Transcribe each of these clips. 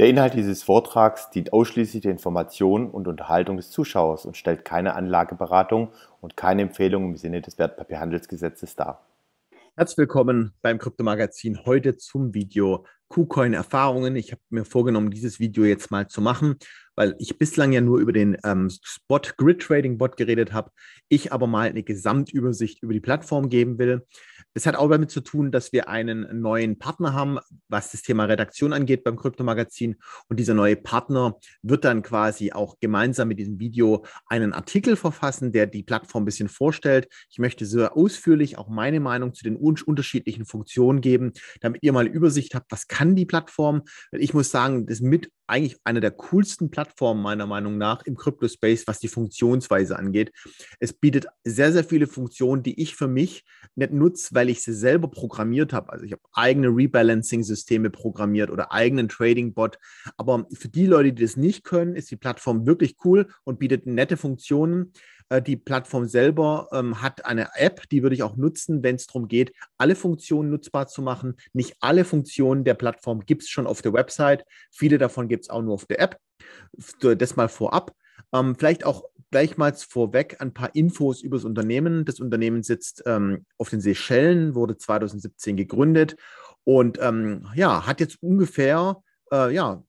Der Inhalt dieses Vortrags dient ausschließlich der Information und Unterhaltung des Zuschauers und stellt keine Anlageberatung und keine Empfehlung im Sinne des Wertpapierhandelsgesetzes dar. Herzlich willkommen beim Kryptomagazin heute zum Video KuCoin Erfahrungen. Ich habe mir vorgenommen, dieses Video jetzt mal zu machen weil ich bislang ja nur über den ähm, Spot Grid Trading Bot geredet habe, ich aber mal eine Gesamtübersicht über die Plattform geben will. Das hat auch damit zu tun, dass wir einen neuen Partner haben, was das Thema Redaktion angeht beim Kryptomagazin. Und dieser neue Partner wird dann quasi auch gemeinsam mit diesem Video einen Artikel verfassen, der die Plattform ein bisschen vorstellt. Ich möchte sehr ausführlich auch meine Meinung zu den unterschiedlichen Funktionen geben, damit ihr mal Übersicht habt, was kann die Plattform. Ich muss sagen, das mit eigentlich eine der coolsten Plattformen meiner Meinung nach im Crypto-Space, was die Funktionsweise angeht. Es bietet sehr, sehr viele Funktionen, die ich für mich nicht nutze, weil ich sie selber programmiert habe. Also ich habe eigene Rebalancing-Systeme programmiert oder eigenen Trading-Bot. Aber für die Leute, die das nicht können, ist die Plattform wirklich cool und bietet nette Funktionen, äh, die Plattform selber ähm, hat eine App, die würde ich auch nutzen, wenn es darum geht, alle Funktionen nutzbar zu machen. Nicht alle Funktionen der Plattform gibt es schon auf der Website. Viele davon gibt es auch nur auf der App. Das mal vorab. Ähm, vielleicht auch gleichmals vorweg ein paar Infos über das Unternehmen. Das Unternehmen sitzt ähm, auf den Seychellen, wurde 2017 gegründet und ähm, ja, hat jetzt ungefähr äh, ja,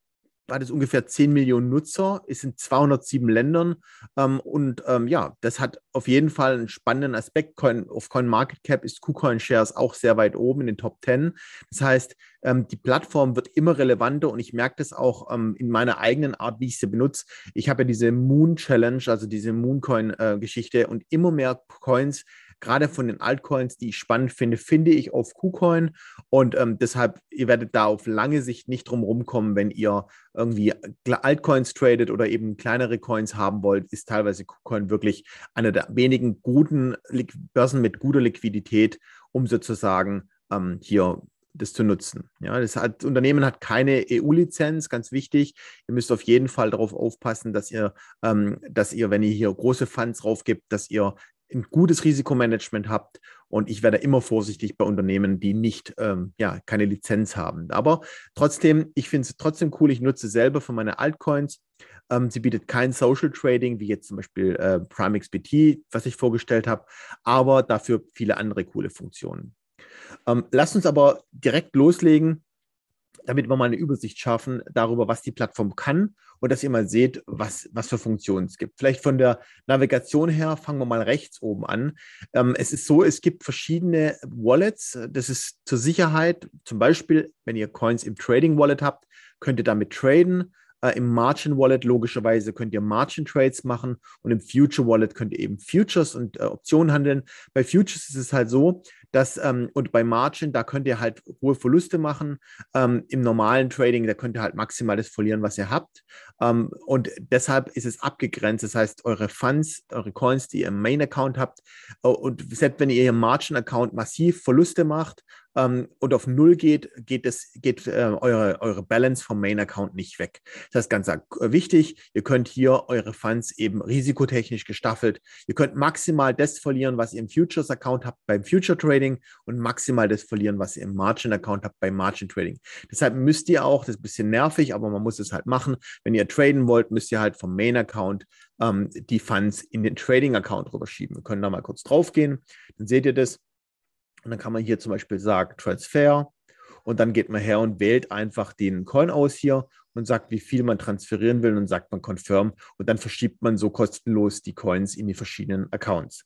hat es ungefähr 10 Millionen Nutzer, ist in 207 Ländern. Ähm, und ähm, ja, das hat auf jeden Fall einen spannenden Aspekt. Coin, auf CoinMarketCap ist KuCoin Shares auch sehr weit oben in den Top 10. Das heißt, ähm, die Plattform wird immer relevanter und ich merke das auch ähm, in meiner eigenen Art, wie ich sie benutze. Ich habe ja diese Moon Challenge, also diese Mooncoin-Geschichte äh, und immer mehr Coins gerade von den Altcoins, die ich spannend finde, finde ich auf KuCoin. Und ähm, deshalb, ihr werdet da auf lange Sicht nicht drum rumkommen, wenn ihr irgendwie Altcoins tradet oder eben kleinere Coins haben wollt, ist teilweise KuCoin wirklich einer der wenigen guten Liqu Börsen mit guter Liquidität, um sozusagen ähm, hier das zu nutzen. Ja, das, hat, das Unternehmen hat keine EU-Lizenz, ganz wichtig. Ihr müsst auf jeden Fall darauf aufpassen, dass ihr, ähm, dass ihr, wenn ihr hier große Funds draufgibt, dass ihr ein gutes Risikomanagement habt. Und ich werde immer vorsichtig bei Unternehmen, die nicht, ähm, ja, keine Lizenz haben. Aber trotzdem, ich finde es trotzdem cool. Ich nutze selber für meine Altcoins. Ähm, sie bietet kein Social Trading, wie jetzt zum Beispiel äh, Prime was ich vorgestellt habe, aber dafür viele andere coole Funktionen. Ähm, lasst uns aber direkt loslegen damit wir mal eine Übersicht schaffen darüber, was die Plattform kann und dass ihr mal seht, was, was für Funktionen es gibt. Vielleicht von der Navigation her fangen wir mal rechts oben an. Ähm, es ist so, es gibt verschiedene Wallets. Das ist zur Sicherheit. Zum Beispiel, wenn ihr Coins im Trading Wallet habt, könnt ihr damit traden. Äh, Im Margin Wallet logischerweise könnt ihr Margin Trades machen und im Future Wallet könnt ihr eben Futures und äh, Optionen handeln. Bei Futures ist es halt so, das, ähm, und bei Margin, da könnt ihr halt hohe Verluste machen. Ähm, Im normalen Trading, da könnt ihr halt maximal das verlieren, was ihr habt. Ähm, und deshalb ist es abgegrenzt. Das heißt, eure Funds, eure Coins, die ihr im Main-Account habt, oh, und selbst wenn ihr im Margin-Account massiv Verluste macht, ähm, und auf Null geht, geht, das, geht äh, eure, eure Balance vom Main-Account nicht weg. Das ist ganz äh, wichtig. Ihr könnt hier eure Funds eben risikotechnisch gestaffelt. Ihr könnt maximal das verlieren, was ihr im Futures-Account habt beim Future-Trading. Trading und maximal das verlieren, was ihr im Margin Account habt bei Margin Trading. Deshalb müsst ihr auch, das ist ein bisschen nervig, aber man muss es halt machen. Wenn ihr traden wollt, müsst ihr halt vom Main Account ähm, die Funds in den Trading Account rüberschieben. Wir können da mal kurz drauf gehen, dann seht ihr das. Und dann kann man hier zum Beispiel sagen Transfer und dann geht man her und wählt einfach den Coin aus hier und sagt, wie viel man transferieren will und sagt man Confirm und dann verschiebt man so kostenlos die Coins in die verschiedenen Accounts.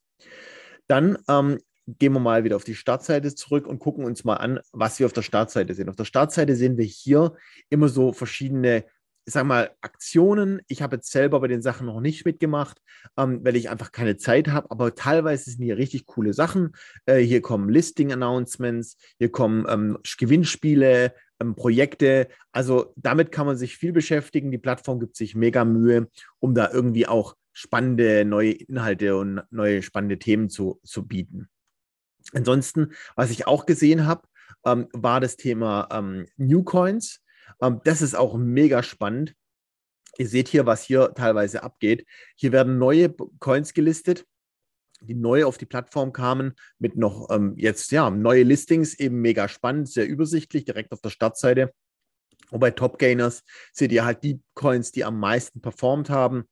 Dann ähm, gehen wir mal wieder auf die Startseite zurück und gucken uns mal an, was wir auf der Startseite sehen. Auf der Startseite sehen wir hier immer so verschiedene, ich sag mal, Aktionen. Ich habe jetzt selber bei den Sachen noch nicht mitgemacht, ähm, weil ich einfach keine Zeit habe, aber teilweise sind hier richtig coole Sachen. Äh, hier kommen Listing-Announcements, hier kommen ähm, Gewinnspiele, ähm, Projekte. Also damit kann man sich viel beschäftigen. Die Plattform gibt sich mega Mühe, um da irgendwie auch spannende neue Inhalte und neue spannende Themen zu, zu bieten. Ansonsten, was ich auch gesehen habe, ähm, war das Thema ähm, New Coins. Ähm, das ist auch mega spannend. Ihr seht hier, was hier teilweise abgeht. Hier werden neue Coins gelistet, die neu auf die Plattform kamen, mit noch ähm, jetzt ja neue Listings, eben mega spannend, sehr übersichtlich, direkt auf der Startseite. Und bei Top Gainers seht ihr halt die Coins, die am meisten performt haben.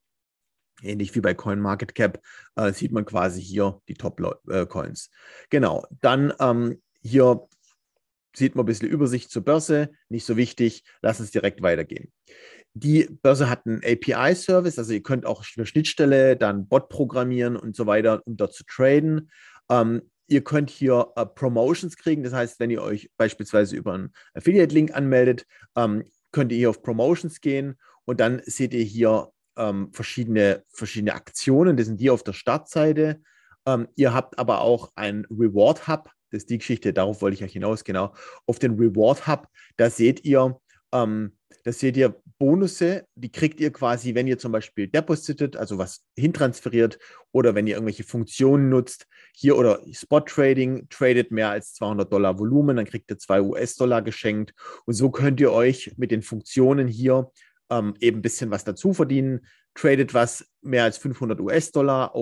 Ähnlich wie bei CoinMarketCap äh, sieht man quasi hier die Top-Coins. Äh, genau, dann ähm, hier sieht man ein bisschen Übersicht zur Börse, nicht so wichtig, lass uns direkt weitergehen. Die Börse hat einen API-Service, also ihr könnt auch eine Schnittstelle, dann Bot programmieren und so weiter, um dort zu traden. Ähm, ihr könnt hier äh, Promotions kriegen, das heißt, wenn ihr euch beispielsweise über einen Affiliate-Link anmeldet, ähm, könnt ihr hier auf Promotions gehen und dann seht ihr hier ähm, verschiedene, verschiedene Aktionen, das sind die auf der Startseite. Ähm, ihr habt aber auch ein Reward Hub, das ist die Geschichte, darauf wollte ich euch hinaus, genau. Auf den Reward Hub, da seht ihr, ähm, da seht ihr Bonusse, die kriegt ihr quasi, wenn ihr zum Beispiel depositet, also was hintransferiert oder wenn ihr irgendwelche Funktionen nutzt. Hier oder Spot Trading, tradet mehr als 200 Dollar Volumen, dann kriegt ihr 2 US-Dollar geschenkt. Und so könnt ihr euch mit den Funktionen hier ähm, eben ein bisschen was dazu verdienen, tradet was mehr als 500 US-Dollar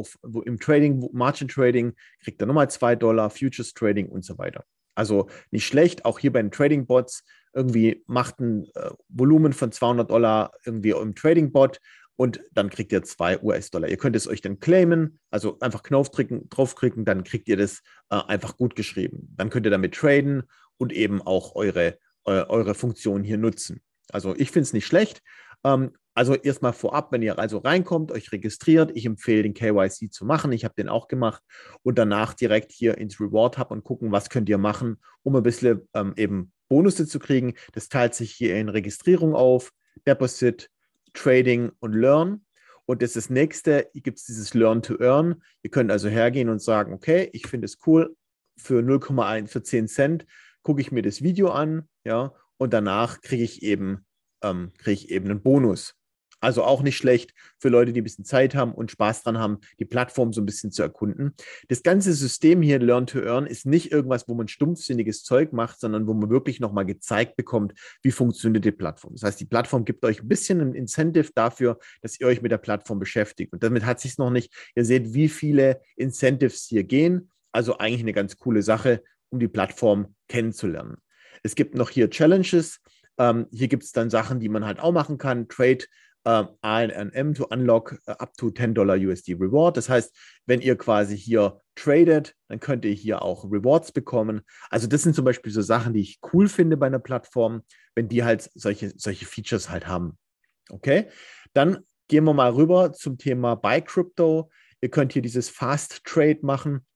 im Trading, Margin Trading, kriegt er nochmal 2 Dollar, Futures Trading und so weiter. Also nicht schlecht, auch hier bei den Trading Bots irgendwie macht ein äh, Volumen von 200 Dollar irgendwie im Trading Bot und dann kriegt ihr 2 US-Dollar. Ihr könnt es euch dann claimen, also einfach Knopfdrücken, draufklicken, dann kriegt ihr das äh, einfach gut geschrieben. Dann könnt ihr damit traden und eben auch eure, äh, eure Funktion hier nutzen. Also ich finde es nicht schlecht. Ähm, also erstmal vorab, wenn ihr also reinkommt, euch registriert, ich empfehle den KYC zu machen, ich habe den auch gemacht und danach direkt hier ins Reward Hub und gucken, was könnt ihr machen, um ein bisschen ähm, eben Bonus zu kriegen. Das teilt sich hier in Registrierung auf, Deposit, Trading und Learn. Und das, ist das nächste, hier gibt es dieses Learn to Earn. Ihr könnt also hergehen und sagen, okay, ich finde es cool, für 0,1, für 10 Cent gucke ich mir das Video an, ja, und danach kriege ich eben, ähm, kriege ich eben einen Bonus. Also auch nicht schlecht für Leute, die ein bisschen Zeit haben und Spaß dran haben, die Plattform so ein bisschen zu erkunden. Das ganze System hier, Learn to Earn, ist nicht irgendwas, wo man stumpfsinniges Zeug macht, sondern wo man wirklich nochmal gezeigt bekommt, wie funktioniert die Plattform. Das heißt, die Plattform gibt euch ein bisschen ein Incentive dafür, dass ihr euch mit der Plattform beschäftigt. Und damit hat sich noch nicht. Ihr seht, wie viele Incentives hier gehen. Also eigentlich eine ganz coole Sache, um die Plattform kennenzulernen. Es gibt noch hier Challenges. Ähm, hier gibt es dann Sachen, die man halt auch machen kann. Trade äh, ANM to unlock äh, up to 10 Dollar USD Reward. Das heißt, wenn ihr quasi hier tradet, dann könnt ihr hier auch Rewards bekommen. Also das sind zum Beispiel so Sachen, die ich cool finde bei einer Plattform, wenn die halt solche, solche Features halt haben. Okay, dann gehen wir mal rüber zum Thema Buy Crypto. Ihr könnt hier dieses Fast Trade machen.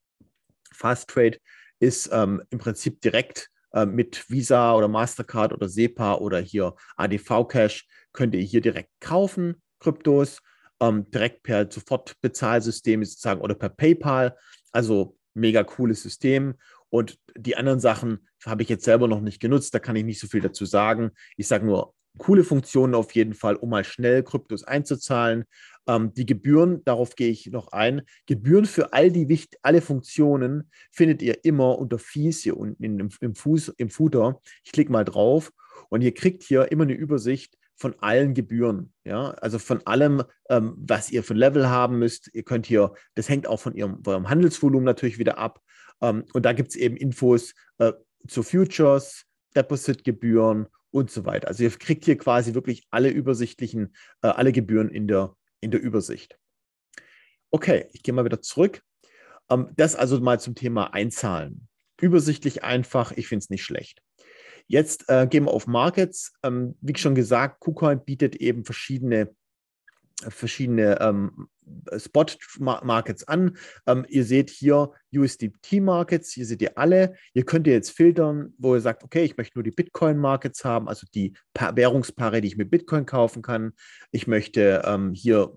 Fast Trade ist ähm, im Prinzip direkt äh, mit Visa oder Mastercard oder SEPA oder hier ADV Cash könnt ihr hier direkt kaufen, Kryptos, ähm, direkt per Sofortbezahlsystem sozusagen oder per PayPal. Also mega cooles System. Und die anderen Sachen habe ich jetzt selber noch nicht genutzt, da kann ich nicht so viel dazu sagen. Ich sage nur, coole Funktionen auf jeden Fall, um mal schnell Kryptos einzuzahlen. Ähm, die Gebühren, darauf gehe ich noch ein. Gebühren für all die alle Funktionen findet ihr immer unter Fees hier unten im, im, Fuß, im Footer. Ich klicke mal drauf und ihr kriegt hier immer eine Übersicht von allen Gebühren. Ja, also von allem, ähm, was ihr für ein Level haben müsst. Ihr könnt hier, das hängt auch von ihrem, eurem Handelsvolumen natürlich wieder ab. Ähm, und da gibt es eben Infos äh, zu Futures, Depositgebühren und so weiter. Also ihr kriegt hier quasi wirklich alle übersichtlichen, äh, alle Gebühren in der, in der Übersicht. Okay, ich gehe mal wieder zurück. Ähm, das also mal zum Thema Einzahlen. Übersichtlich einfach, ich finde es nicht schlecht. Jetzt äh, gehen wir auf Markets. Ähm, wie schon gesagt, KuCoin bietet eben verschiedene verschiedene ähm, Spot-Markets an. Ähm, ihr seht hier USDT-Markets, hier seht ihr alle. Ihr könnt ihr jetzt filtern, wo ihr sagt, okay, ich möchte nur die Bitcoin-Markets haben, also die pa Währungspaare, die ich mit Bitcoin kaufen kann. Ich möchte ähm, hier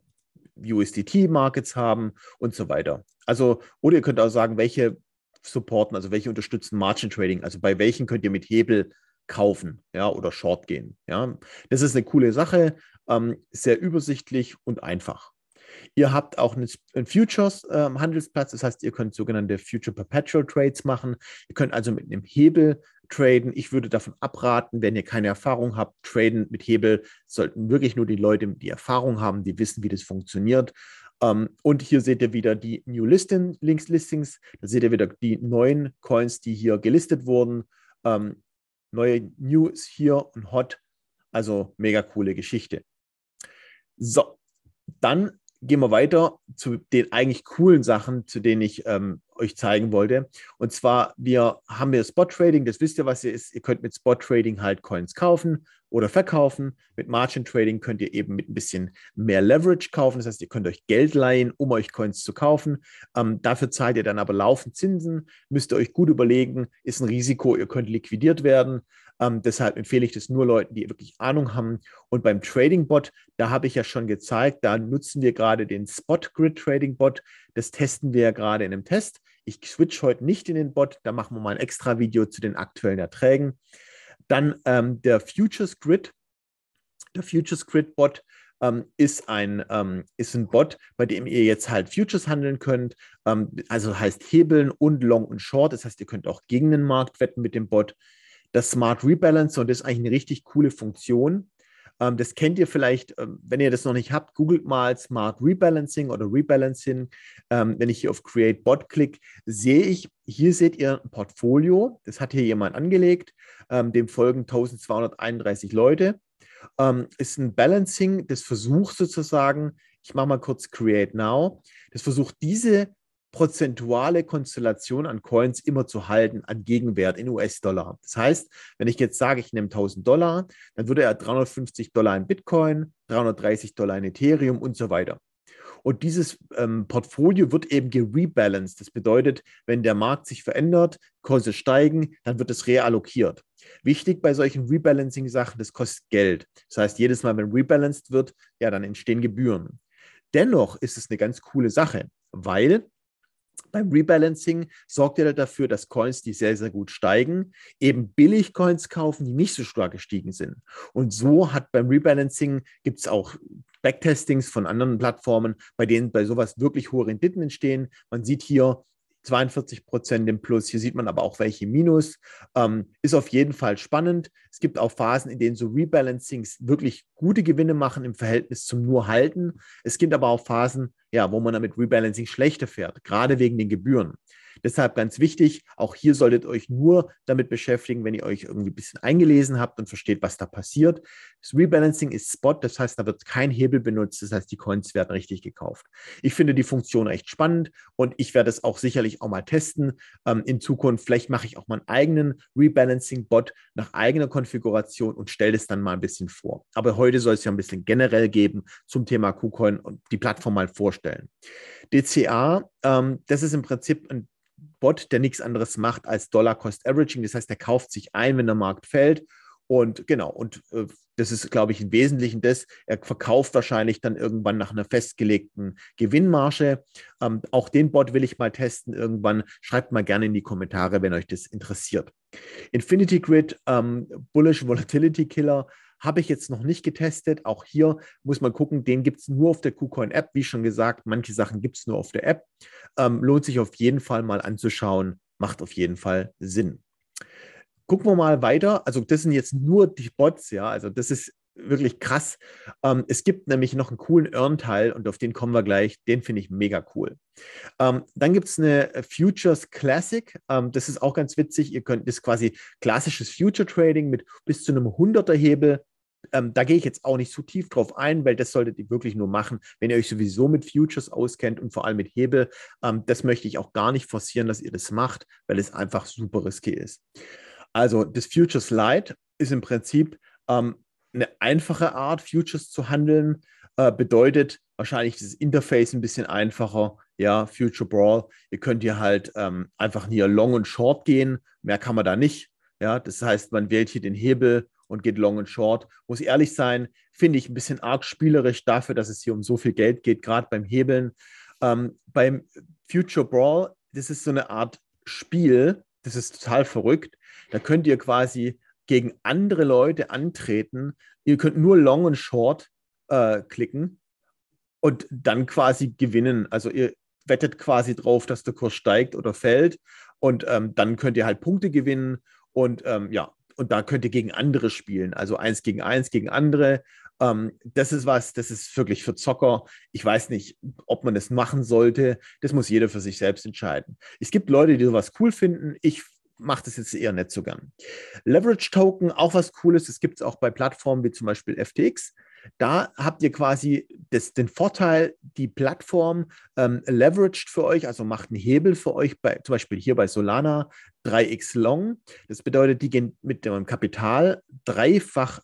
USDT-Markets haben und so weiter. Also, oder ihr könnt auch sagen, welche supporten, also welche unterstützen Margin Trading, also bei welchen könnt ihr mit Hebel kaufen, ja, oder Short gehen, ja. Das ist eine coole Sache ähm, sehr übersichtlich und einfach. Ihr habt auch einen Futures-Handelsplatz, ähm, das heißt, ihr könnt sogenannte Future Perpetual Trades machen. Ihr könnt also mit einem Hebel traden. Ich würde davon abraten, wenn ihr keine Erfahrung habt, traden mit Hebel sollten wirklich nur die Leute, die Erfahrung haben, die wissen, wie das funktioniert. Ähm, und hier seht ihr wieder die New Listing, Links Listings. Da seht ihr wieder die neuen Coins, die hier gelistet wurden. Ähm, neue News hier und Hot. Also mega coole Geschichte. So, dann gehen wir weiter zu den eigentlich coolen Sachen, zu denen ich ähm, euch zeigen wollte. Und zwar, wir haben hier Spot Trading, das wisst ihr, was ihr ist. Ihr könnt mit Spot Trading halt Coins kaufen oder verkaufen. Mit Margin Trading könnt ihr eben mit ein bisschen mehr Leverage kaufen. Das heißt, ihr könnt euch Geld leihen, um euch Coins zu kaufen. Ähm, dafür zahlt ihr dann aber laufend Zinsen. Müsst ihr euch gut überlegen, ist ein Risiko, ihr könnt liquidiert werden. Ähm, deshalb empfehle ich das nur Leuten, die wirklich Ahnung haben. Und beim Trading Bot, da habe ich ja schon gezeigt, da nutzen wir gerade den Spot Grid Trading Bot. Das testen wir ja gerade in einem Test. Ich switch heute nicht in den Bot, da machen wir mal ein extra Video zu den aktuellen Erträgen. Dann ähm, der Futures Grid. Der Futures Grid Bot ähm, ist, ein, ähm, ist ein Bot, bei dem ihr jetzt halt Futures handeln könnt. Ähm, also heißt Hebeln und Long und Short. Das heißt, ihr könnt auch gegen den Markt wetten mit dem Bot. Das Smart Rebalancer und das ist eigentlich eine richtig coole Funktion, ähm, das kennt ihr vielleicht, ähm, wenn ihr das noch nicht habt, googelt mal Smart Rebalancing oder Rebalancing. Ähm, wenn ich hier auf Create Bot klicke, sehe ich, hier seht ihr ein Portfolio. Das hat hier jemand angelegt. Ähm, dem folgen 1231 Leute. Ähm, ist ein Balancing, das versucht sozusagen, ich mache mal kurz Create Now, das versucht diese prozentuale Konstellation an Coins immer zu halten, an Gegenwert in US-Dollar. Das heißt, wenn ich jetzt sage, ich nehme 1000 Dollar, dann würde er 350 Dollar in Bitcoin, 330 Dollar in Ethereum und so weiter. Und dieses ähm, Portfolio wird eben gerebalanced. Das bedeutet, wenn der Markt sich verändert, Kurse steigen, dann wird es reallokiert. Wichtig bei solchen Rebalancing-Sachen, das kostet Geld. Das heißt, jedes Mal, wenn rebalanced wird, ja, dann entstehen Gebühren. Dennoch ist es eine ganz coole Sache, weil beim Rebalancing sorgt er dafür, dass Coins, die sehr, sehr gut steigen, eben billig Coins kaufen, die nicht so stark gestiegen sind. Und so hat beim Rebalancing gibt es auch Backtestings von anderen Plattformen, bei denen bei sowas wirklich hohe Renditen entstehen. Man sieht hier, 42 Prozent im Plus. Hier sieht man aber auch welche Minus. Ähm, ist auf jeden Fall spannend. Es gibt auch Phasen, in denen so Rebalancings wirklich gute Gewinne machen im Verhältnis zum nur Halten. Es gibt aber auch Phasen, ja, wo man damit Rebalancing schlechter fährt, gerade wegen den Gebühren. Deshalb ganz wichtig, auch hier solltet ihr euch nur damit beschäftigen, wenn ihr euch irgendwie ein bisschen eingelesen habt und versteht, was da passiert. Das Rebalancing ist Spot, das heißt, da wird kein Hebel benutzt, das heißt, die Coins werden richtig gekauft. Ich finde die Funktion recht spannend und ich werde es auch sicherlich auch mal testen ähm, in Zukunft. Vielleicht mache ich auch meinen eigenen Rebalancing-Bot nach eigener Konfiguration und stelle das dann mal ein bisschen vor. Aber heute soll es ja ein bisschen generell geben zum Thema KuCoin und die Plattform mal vorstellen. DCA, ähm, das ist im Prinzip ein Bot, der nichts anderes macht als Dollar Cost Averaging. Das heißt, der kauft sich ein, wenn der Markt fällt. Und genau, und äh, das ist, glaube ich, im Wesentlichen das. Er verkauft wahrscheinlich dann irgendwann nach einer festgelegten Gewinnmarge. Ähm, auch den Bot will ich mal testen irgendwann. Schreibt mal gerne in die Kommentare, wenn euch das interessiert. Infinity Grid, ähm, Bullish Volatility Killer, habe ich jetzt noch nicht getestet. Auch hier muss man gucken, den gibt es nur auf der KuCoin-App. Wie schon gesagt, manche Sachen gibt es nur auf der App. Ähm, lohnt sich auf jeden Fall mal anzuschauen. Macht auf jeden Fall Sinn. Gucken wir mal weiter. Also das sind jetzt nur die Bots, ja. Also das ist wirklich krass. Ähm, es gibt nämlich noch einen coolen Earn-Teil und auf den kommen wir gleich. Den finde ich mega cool. Ähm, dann gibt es eine Futures Classic. Ähm, das ist auch ganz witzig. Ihr könnt das quasi klassisches Future Trading mit bis zu einem 100er Hebel. Ähm, da gehe ich jetzt auch nicht so tief drauf ein, weil das solltet ihr wirklich nur machen, wenn ihr euch sowieso mit Futures auskennt und vor allem mit Hebel. Ähm, das möchte ich auch gar nicht forcieren, dass ihr das macht, weil es einfach super risky ist. Also das Futures Light ist im Prinzip ähm, eine einfache Art, Futures zu handeln. Äh, bedeutet wahrscheinlich dieses Interface ein bisschen einfacher. Ja, Future Brawl. Ihr könnt hier halt ähm, einfach hier Long und Short gehen. Mehr kann man da nicht. Ja, das heißt, man wählt hier den Hebel und geht Long und Short. Muss ehrlich sein, finde ich ein bisschen arg spielerisch dafür, dass es hier um so viel Geld geht, gerade beim Hebeln. Ähm, beim Future Brawl, das ist so eine Art Spiel, das ist total verrückt. Da könnt ihr quasi gegen andere Leute antreten. Ihr könnt nur Long und Short äh, klicken und dann quasi gewinnen. Also ihr wettet quasi drauf, dass der Kurs steigt oder fällt und ähm, dann könnt ihr halt Punkte gewinnen und ähm, ja, und da könnt ihr gegen andere spielen. Also eins gegen eins gegen andere. Ähm, das ist was, das ist wirklich für Zocker. Ich weiß nicht, ob man das machen sollte. Das muss jeder für sich selbst entscheiden. Es gibt Leute, die sowas cool finden. Ich macht es jetzt eher nicht so gern. Leverage Token, auch was Cooles, das gibt es auch bei Plattformen wie zum Beispiel FTX. Da habt ihr quasi das, den Vorteil, die Plattform ähm, leveraged für euch, also macht einen Hebel für euch, bei, zum Beispiel hier bei Solana 3x Long. Das bedeutet, die gehen mit dem Kapital dreifach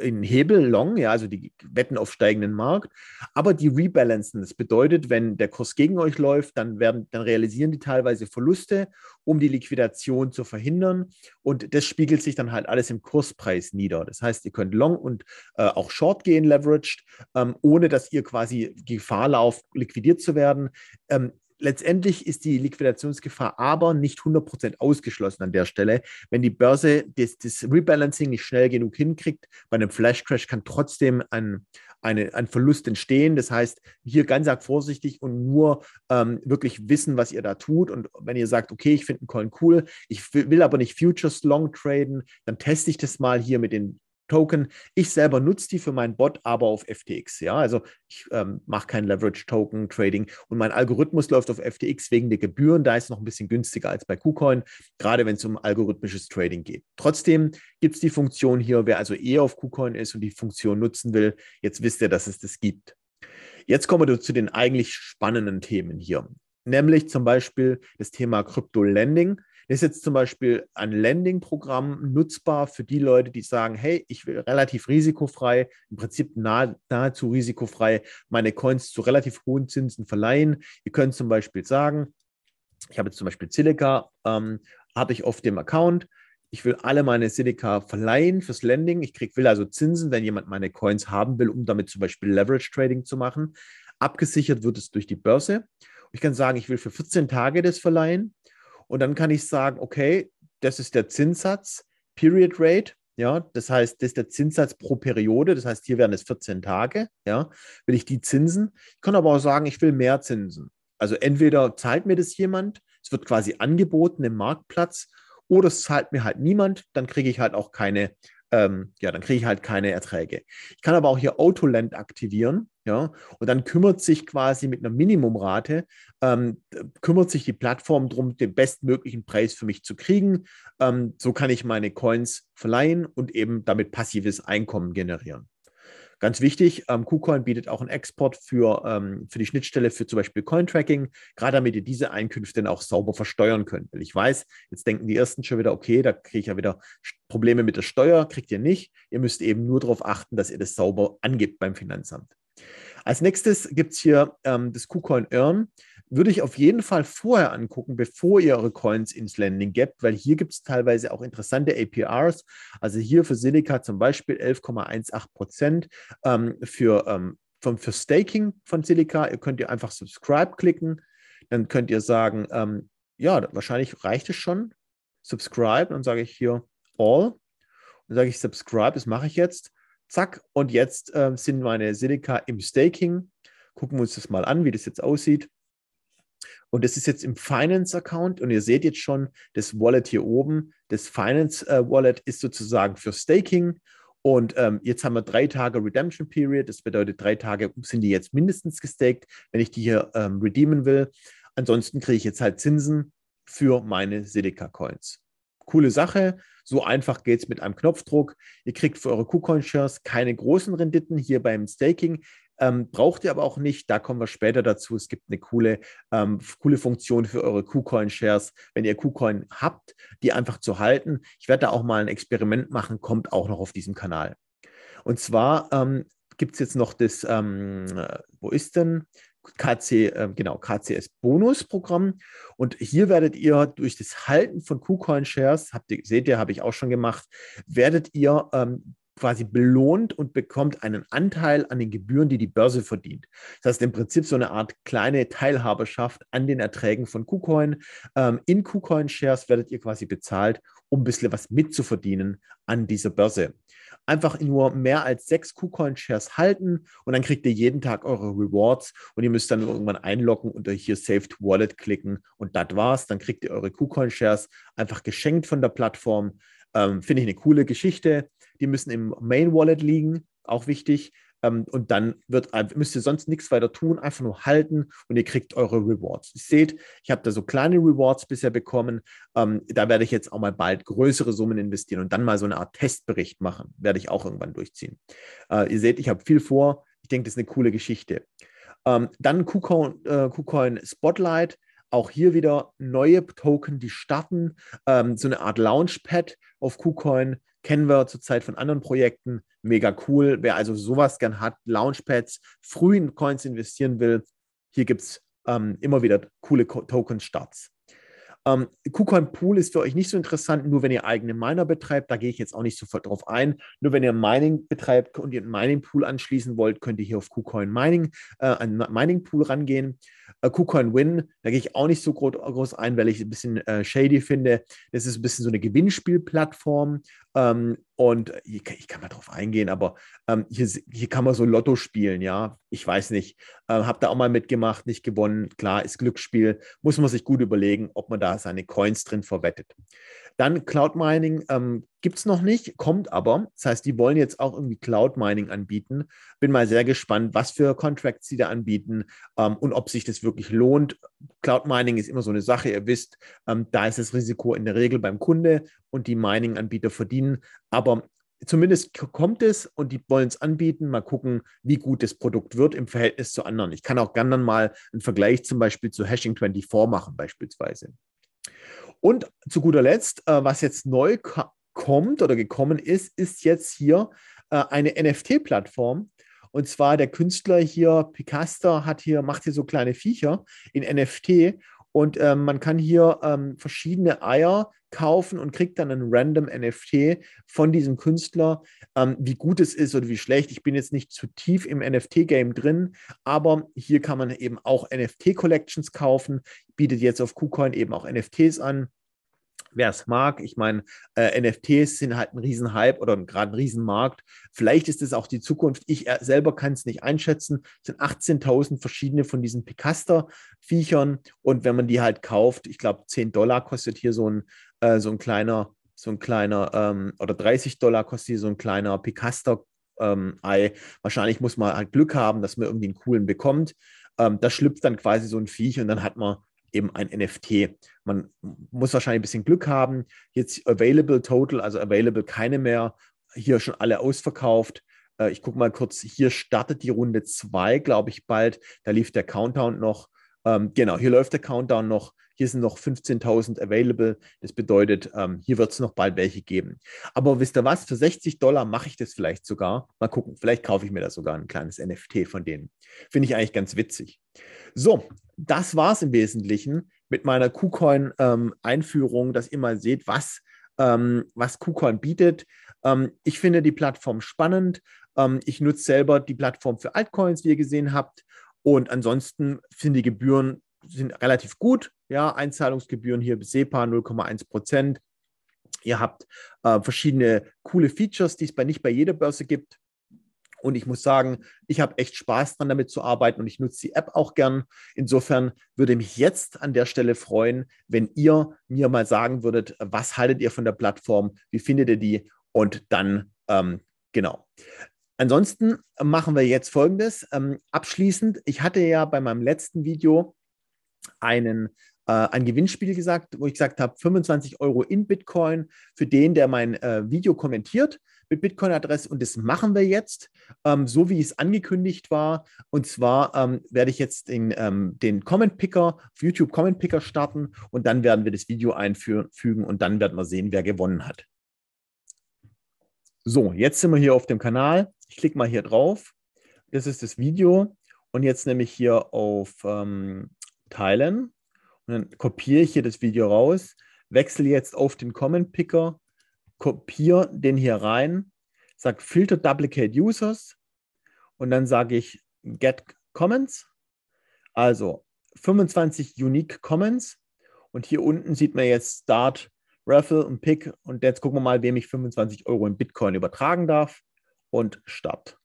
in Hebel long, ja, also die wetten auf steigenden Markt, aber die rebalancen. Das bedeutet, wenn der Kurs gegen euch läuft, dann werden, dann realisieren die teilweise Verluste, um die Liquidation zu verhindern. Und das spiegelt sich dann halt alles im Kurspreis nieder. Das heißt, ihr könnt long und äh, auch short gehen, leveraged, ähm, ohne dass ihr quasi Gefahr lauft, liquidiert zu werden. Ähm, letztendlich ist die Liquidationsgefahr aber nicht 100% ausgeschlossen an der Stelle. Wenn die Börse das, das, Rebalancing nicht schnell genug hinkriegt, bei einem Flash Crash kann trotzdem ein, eine, ein Verlust entstehen. Das heißt, hier ganz arg vorsichtig und nur ähm, wirklich wissen, was ihr da tut. Und wenn ihr sagt, okay, ich finde einen Coin cool, ich will aber nicht Futures long traden, dann teste ich das mal hier mit den Token. Ich selber nutze die für meinen Bot, aber auf FTX. Ja, also ich ähm, mache kein Leverage Token Trading und mein Algorithmus läuft auf FTX wegen der Gebühren. Da ist es noch ein bisschen günstiger als bei KuCoin, gerade wenn es um algorithmisches Trading geht. Trotzdem gibt es die Funktion hier, wer also eher auf KuCoin ist und die Funktion nutzen will, jetzt wisst ihr, dass es das gibt. Jetzt kommen wir zu den eigentlich spannenden Themen hier, nämlich zum Beispiel das Thema Krypto-Lending. Das ist jetzt zum Beispiel ein Landing-Programm nutzbar für die Leute, die sagen, hey, ich will relativ risikofrei, im Prinzip nah, nahezu risikofrei meine Coins zu relativ hohen Zinsen verleihen. Ihr könnt zum Beispiel sagen, ich habe jetzt zum Beispiel Silica, ähm, habe ich auf dem Account, ich will alle meine Silica verleihen fürs Landing. Ich krieg, will also Zinsen, wenn jemand meine Coins haben will, um damit zum Beispiel Leverage Trading zu machen. Abgesichert wird es durch die Börse. Ich kann sagen, ich will für 14 Tage das verleihen. Und dann kann ich sagen, okay, das ist der Zinssatz, Period Rate, ja, das heißt, das ist der Zinssatz pro Periode, das heißt, hier wären es 14 Tage, ja, will ich die Zinsen. Ich kann aber auch sagen, ich will mehr Zinsen. Also entweder zahlt mir das jemand, es wird quasi angeboten im Marktplatz, oder es zahlt mir halt niemand, dann kriege ich halt auch keine, ähm, ja, dann kriege ich halt keine Erträge. Ich kann aber auch hier Autoland aktivieren. Ja, und dann kümmert sich quasi mit einer Minimumrate, ähm, kümmert sich die Plattform darum, den bestmöglichen Preis für mich zu kriegen. Ähm, so kann ich meine Coins verleihen und eben damit passives Einkommen generieren. Ganz wichtig, ähm, KuCoin bietet auch einen Export für, ähm, für die Schnittstelle für zum Beispiel Cointracking, gerade damit ihr diese Einkünfte dann auch sauber versteuern könnt. Weil ich weiß, jetzt denken die Ersten schon wieder, okay, da kriege ich ja wieder Probleme mit der Steuer, kriegt ihr nicht. Ihr müsst eben nur darauf achten, dass ihr das sauber angibt beim Finanzamt. Als nächstes gibt es hier ähm, das KuCoin Earn. Würde ich auf jeden Fall vorher angucken, bevor ihr eure Coins ins Landing gebt, weil hier gibt es teilweise auch interessante APRs. Also hier für Silica zum Beispiel 11,18 ähm, für, ähm, vom, für Staking von Silica. Ihr könnt ihr einfach Subscribe klicken. Dann könnt ihr sagen, ähm, ja, wahrscheinlich reicht es schon. Subscribe. Dann sage ich hier All. Dann sage ich Subscribe, das mache ich jetzt zack. Und jetzt äh, sind meine Silica im Staking. Gucken wir uns das mal an, wie das jetzt aussieht. Und das ist jetzt im Finance-Account und ihr seht jetzt schon das Wallet hier oben. Das Finance-Wallet äh, ist sozusagen für Staking. Und ähm, jetzt haben wir drei Tage Redemption Period. Das bedeutet, drei Tage sind die jetzt mindestens gestaked, wenn ich die hier ähm, redeemen will. Ansonsten kriege ich jetzt halt Zinsen für meine Silica Coins. Coole Sache. So einfach geht es mit einem Knopfdruck. Ihr kriegt für eure KuCoin-Shares keine großen Renditen hier beim Staking. Ähm, braucht ihr aber auch nicht, da kommen wir später dazu. Es gibt eine coole, ähm, coole Funktion für eure KuCoin-Shares, wenn ihr KuCoin habt, die einfach zu halten. Ich werde da auch mal ein Experiment machen, kommt auch noch auf diesem Kanal. Und zwar ähm, gibt es jetzt noch das, ähm, äh, wo ist denn? KC, äh, genau, KCS Bonusprogramm. Und hier werdet ihr durch das Halten von KuCoin Shares, habt ihr, seht ihr, habe ich auch schon gemacht, werdet ihr ähm, quasi belohnt und bekommt einen Anteil an den Gebühren, die die Börse verdient. Das heißt im Prinzip so eine Art kleine Teilhaberschaft an den Erträgen von KuCoin. Ähm, in KuCoin Shares werdet ihr quasi bezahlt um ein bisschen was mitzuverdienen an dieser Börse. Einfach nur mehr als sechs KuCoin-Shares halten und dann kriegt ihr jeden Tag eure Rewards und ihr müsst dann irgendwann einloggen und euch hier Saved Wallet klicken und das war's. Dann kriegt ihr eure KuCoin-Shares einfach geschenkt von der Plattform. Ähm, Finde ich eine coole Geschichte. Die müssen im Main Wallet liegen, auch wichtig. Ähm, und dann wird, müsst ihr sonst nichts weiter tun, einfach nur halten und ihr kriegt eure Rewards. Ihr seht, ich habe da so kleine Rewards bisher bekommen. Ähm, da werde ich jetzt auch mal bald größere Summen investieren und dann mal so eine Art Testbericht machen. Werde ich auch irgendwann durchziehen. Äh, ihr seht, ich habe viel vor. Ich denke, das ist eine coole Geschichte. Ähm, dann KuCoin, äh, KuCoin Spotlight. Auch hier wieder neue Token, die starten. Ähm, so eine Art Launchpad auf KuCoin. Kennen wir zurzeit von anderen Projekten. Mega cool. Wer also sowas gern hat, Launchpads, früh in Coins investieren will, hier gibt es ähm, immer wieder coole Token-Starts. Ähm, KuCoin Pool ist für euch nicht so interessant, nur wenn ihr eigene Miner betreibt. Da gehe ich jetzt auch nicht sofort drauf ein. Nur wenn ihr Mining betreibt und ihr einen Mining Pool anschließen wollt, könnt ihr hier auf KuCoin Mining, äh, an Mining Pool rangehen. Äh, KuCoin Win, da gehe ich auch nicht so groß ein, weil ich es ein bisschen äh, shady finde. Das ist ein bisschen so eine Gewinnspielplattform. Ähm, und äh, ich, ich kann mal drauf eingehen, aber ähm, hier, hier kann man so Lotto spielen, ja. Ich weiß nicht. Ähm, hab da auch mal mitgemacht, nicht gewonnen. Klar, ist Glücksspiel. Muss man sich gut überlegen, ob man da seine Coins drin verwettet. Dann Cloud Mining ähm, gibt es noch nicht, kommt aber. Das heißt, die wollen jetzt auch irgendwie Cloud Mining anbieten. Bin mal sehr gespannt, was für Contracts sie da anbieten ähm, und ob sich das wirklich lohnt. Cloud Mining ist immer so eine Sache, ihr wisst, ähm, da ist das Risiko in der Regel beim Kunde und die Mining-Anbieter verdienen. Aber zumindest kommt es und die wollen es anbieten. Mal gucken, wie gut das Produkt wird im Verhältnis zu anderen. Ich kann auch gerne dann mal einen Vergleich zum Beispiel zu Hashing24 machen, beispielsweise. Und zu guter Letzt, äh, was jetzt neu kommt oder gekommen ist, ist jetzt hier äh, eine NFT-Plattform. Und zwar der Künstler hier, Picasta, hat hier, macht hier so kleine Viecher in NFT. Und ähm, man kann hier ähm, verschiedene Eier kaufen und kriegt dann einen random NFT von diesem Künstler. Ähm, wie gut es ist oder wie schlecht, ich bin jetzt nicht zu tief im NFT-Game drin, aber hier kann man eben auch NFT-Collections kaufen, bietet jetzt auf KuCoin eben auch NFTs an wer es mag. Ich meine, äh, NFTs sind halt ein Riesenhype oder gerade ein Riesenmarkt. Vielleicht ist es auch die Zukunft. Ich äh, selber kann es nicht einschätzen. Es sind 18.000 verschiedene von diesen Picaster-Viechern. Und wenn man die halt kauft, ich glaube, 10 Dollar kostet hier so ein, äh, so ein kleiner, so ein kleiner, ähm, oder 30 Dollar kostet hier so ein kleiner Picaster. Ähm, Ei. Wahrscheinlich muss man halt Glück haben, dass man irgendwie einen coolen bekommt. Ähm, da schlüpft dann quasi so ein Viech und dann hat man eben ein NFT. Man muss wahrscheinlich ein bisschen Glück haben. Jetzt Available Total, also Available keine mehr. Hier schon alle ausverkauft. Äh, ich gucke mal kurz, hier startet die Runde 2, glaube ich, bald. Da lief der Countdown noch. Ähm, genau, hier läuft der Countdown noch. Hier sind noch 15.000 available. Das bedeutet, ähm, hier wird es noch bald welche geben. Aber wisst ihr was? Für 60 Dollar mache ich das vielleicht sogar. Mal gucken. Vielleicht kaufe ich mir da sogar ein kleines NFT von denen. Finde ich eigentlich ganz witzig. So, das war es im Wesentlichen mit meiner KuCoin-Einführung, ähm, dass ihr mal seht, was, ähm, was KuCoin bietet. Ähm, ich finde die Plattform spannend. Ähm, ich nutze selber die Plattform für Altcoins, wie ihr gesehen habt. Und ansonsten finde die Gebühren sind relativ gut. Ja, Einzahlungsgebühren hier SEPA 0,1 Prozent. Ihr habt äh, verschiedene coole Features, die es bei, nicht bei jeder Börse gibt. Und ich muss sagen, ich habe echt Spaß dran, damit zu arbeiten und ich nutze die App auch gern. Insofern würde mich jetzt an der Stelle freuen, wenn ihr mir mal sagen würdet, was haltet ihr von der Plattform, wie findet ihr die und dann ähm, genau. Ansonsten machen wir jetzt Folgendes. Ähm, abschließend, ich hatte ja bei meinem letzten Video einen äh, ein Gewinnspiel gesagt, wo ich gesagt habe, 25 Euro in Bitcoin für den, der mein äh, Video kommentiert mit Bitcoin-Adresse. Und das machen wir jetzt, ähm, so wie es angekündigt war. Und zwar ähm, werde ich jetzt den, ähm, den Comment Picker, YouTube Comment Picker starten und dann werden wir das Video einfügen und dann werden wir sehen, wer gewonnen hat. So, jetzt sind wir hier auf dem Kanal. Ich klicke mal hier drauf. Das ist das Video. Und jetzt nehme ich hier auf ähm, Teilen und dann kopiere ich hier das Video raus, wechsle jetzt auf den Comment Picker, kopiere den hier rein, sage Filter Duplicate Users und dann sage ich Get Comments. Also 25 Unique Comments. Und hier unten sieht man jetzt Start, Raffle und Pick. Und jetzt gucken wir mal, wem ich 25 Euro in Bitcoin übertragen darf. Und Start.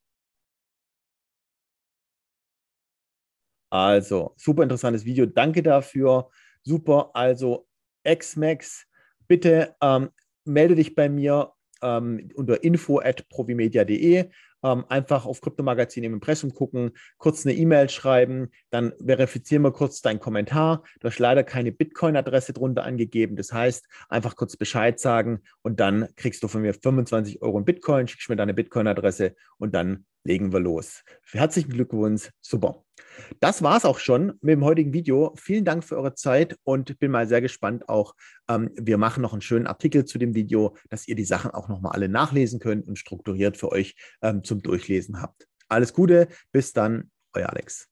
Also, super interessantes Video. Danke dafür. Super. Also, XMAX, bitte ähm, melde dich bei mir ähm, unter info.provimedia.de. Ähm, einfach auf Kryptomagazin im Impressum gucken, kurz eine E-Mail schreiben, dann verifizieren wir kurz deinen Kommentar. Du hast leider keine Bitcoin-Adresse drunter angegeben. Das heißt, einfach kurz Bescheid sagen und dann kriegst du von mir 25 Euro in Bitcoin, schickst mir deine Bitcoin-Adresse und dann legen wir los. Herzlichen Glückwunsch, super. Das war es auch schon mit dem heutigen Video. Vielen Dank für eure Zeit und bin mal sehr gespannt auch. Ähm, wir machen noch einen schönen Artikel zu dem Video, dass ihr die Sachen auch nochmal alle nachlesen könnt und strukturiert für euch ähm, zum Durchlesen habt. Alles Gute, bis dann, euer Alex.